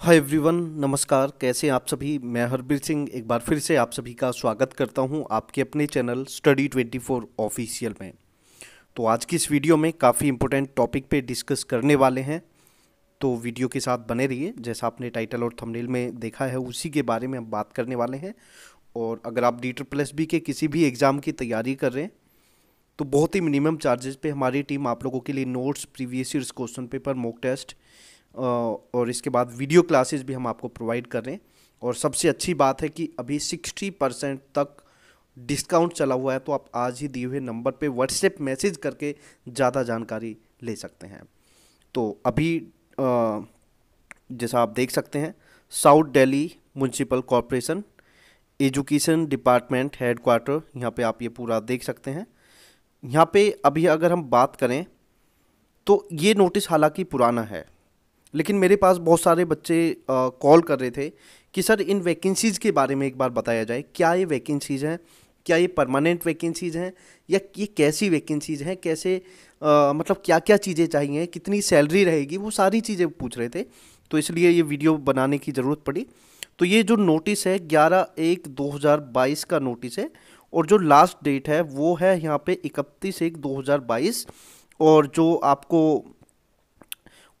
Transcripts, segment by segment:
hi everyone नमस्कार कैसे आप सभी मैं हरबीर सिंह एक बार फिर से आप सभी का स्वागत करता हूं आपके अपने चैनल स्टडी 24 ऑफिशियल में तो आज की इस वीडियो में काफ़ी इंपॉर्टेंट टॉपिक पे डिस्कस करने वाले हैं तो वीडियो के साथ बने रहिए जैसा आपने टाइटल और थंबनेल में देखा है उसी के बारे में हम बात करने वाले हैं और अगर आप डी प्लस बी के किसी भी एग्ज़ाम की तैयारी कर रहे हैं तो बहुत ही मिनिमम चार्जेस पे हमारी टीम आप लोगों के लिए notes previous year question paper mock test और इसके बाद वीडियो क्लासेस भी हम आपको प्रोवाइड कर रहे हैं और सबसे अच्छी बात है कि अभी सिक्सटी परसेंट तक डिस्काउंट चला हुआ है तो आप आज ही दिए हुए नंबर पे व्हाट्सएप मैसेज करके ज़्यादा जानकारी ले सकते हैं तो अभी जैसा आप देख सकते हैं south Delhi municipal corporation education department head quarter यहाँ पे आप ये पूरा देख सकते हैं यहाँ पे अभी अगर हम बात करें तो ये नोटिस हालांकि पुराना है लेकिन मेरे पास बहुत सारे बच्चे कॉल कर रहे थे कि सर इन वैकेंसीज़ के बारे में एक बार बताया जाए क्या ये वैकेंसीज़ हैं क्या ये परमानेंट वैकेंसीज़ हैं या ये कैसी वैकेंसीज़ हैं कैसे आ, मतलब क्या क्या चीज़ें चाहिए कितनी सैलरी रहेगी वो सारी चीज़ें पूछ रहे थे तो इसलिए ये वीडियो बनाने की ज़रूरत पड़ी तो ये जो नोटिस है 11 एक 2022 का नोटिस है और जो लास्ट डेट है वो है यहाँ पे इकतीस एक 2022 और जो आपको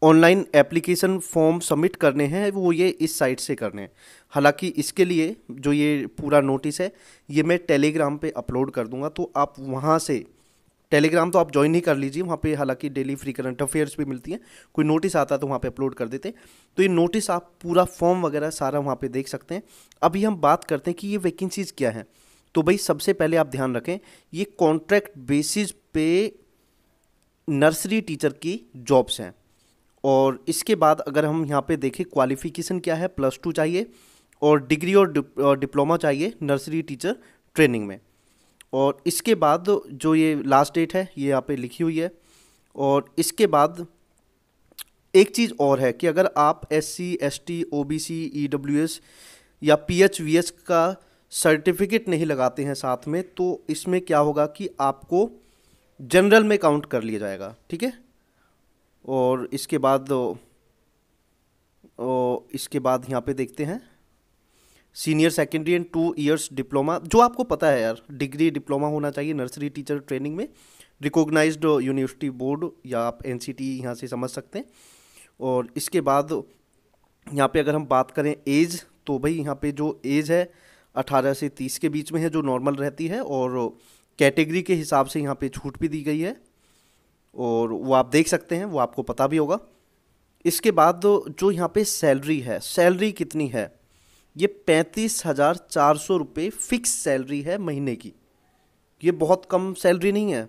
ऑनलाइन एप्लीकेशन फॉर्म सबमिट करने हैं वो ये इस साइट से करने हैं हालांकि इसके लिए जो ये पूरा नोटिस है ये मैं टेलीग्राम पे अपलोड कर दूंगा तो आप वहाँ से टेलीग्राम तो आप ज्वाइन ही कर लीजिए वहाँ पे हालांकि डेली फ्री करंट अफेयर्स भी मिलती हैं कोई नोटिस आता है तो वहाँ पे अपलोड कर देते तो ये नोटिस आप पूरा फॉर्म वगैरह सारा वहाँ पे देख सकते हैं अभी हम बात करते हैं कि ये वैकेंसीज़ क्या हैं तो भाई सबसे पहले आप ध्यान रखें ये कॉन्ट्रैक्ट बेसिस पे नर्सरी टीचर की जॉब्स हैं और इसके बाद अगर हम यहाँ पे देखें क्वालिफिकेशन क्या है प्लस टू चाहिए और डिग्री और डिप्लोमा चाहिए नर्सरी टीचर ट्रेनिंग में और इसके बाद जो ये लास्ट डेट है ये यहाँ पे लिखी हुई है और इसके बाद एक चीज़ और है कि अगर आप S C S T O B C E W S या पी एच वी एस का सर्टिफिकेट नहीं लगाते हैं साथ में तो इसमें क्या होगा कि आपको जनरल में काउंट कर लिया जाएगा ठीक है और इसके बाद और इसके बाद यहाँ पे देखते हैं senior secondary and two years diploma जो आपको पता है यार डिग्री डिप्लोमा होना चाहिए नर्सरी टीचर ट्रेनिंग में रिकॉग्नाइज्ड यूनिवर्सिटी बोर्ड या आप एन सी टी यहाँ से समझ सकते हैं और इसके बाद यहाँ पे अगर हम बात करें एज तो भाई यहाँ पे जो एज है 18 से तीस के बीच में है जो नॉर्मल रहती है और कैटेगरी के हिसाब से यहाँ पे छूट भी दी गई है और वो आप देख सकते हैं वो आपको पता भी होगा इसके बाद जो यहाँ पे सैलरी है सैलरी कितनी है ये पैंतीस हज़ार चार सौ रुपये फिक्स सैलरी है महीने की ये बहुत कम सैलरी नहीं है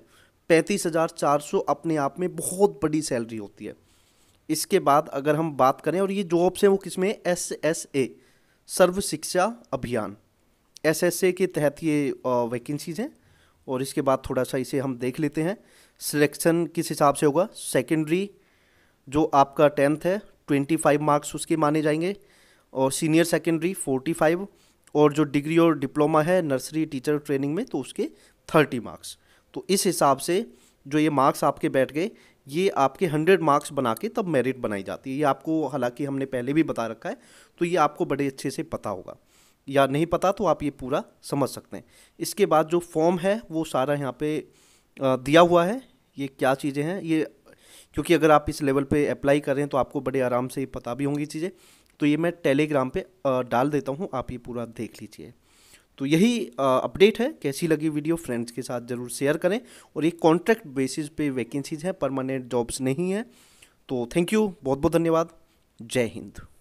पैंतीस हज़ार चार सौ अपने आप में बहुत बड़ी सैलरी होती है इसके बाद अगर हम बात करें और ये जॉब्स हैं वो किस में एस एस ए सर्व शिक्षा अभियान एस एस ए के तहत ये वैकेंसीज़ हैं और इसके बाद थोड़ा सा इसे हम देख लेते हैं सिलेक्शन किस हिसाब से होगा सेकेंडरी जो आपका टेंथ है ट्वेंटी फाइव मार्क्स उसके माने जाएंगे और सीनियर सेकेंडरी फोर्टी फाइव और जो डिग्री और डिप्लोमा है नर्सरी टीचर ट्रेनिंग में तो उसके थर्टी मार्क्स तो इस हिसाब से जो ये मार्क्स आपके बैठ गए ये आपके हंड्रेड मार्क्स बना के तब मेरिट बनाई जाती है ये आपको हालांकि हमने पहले भी बता रखा है तो ये आपको बड़े अच्छे से पता होगा या नहीं पता तो आप ये पूरा समझ सकते हैं इसके बाद जो फॉर्म है वो सारा यहाँ पे दिया हुआ है ये क्या चीज़ें हैं ये क्योंकि अगर आप इस लेवल पे अप्लाई कर रहे हैं तो आपको बड़े आराम से पता भी होंगी चीज़ें तो ये मैं टेलीग्राम पे डाल देता हूँ आप ये पूरा देख लीजिए तो यही अपडेट है कैसी लगी वीडियो फ्रेंड्स के साथ ज़रूर शेयर करें और ये कॉन्ट्रैक्ट बेसिस पे वैकेंसीज हैं परमानेंट जॉब्स नहीं हैं तो थैंक यू बहुत बहुत धन्यवाद जय हिंद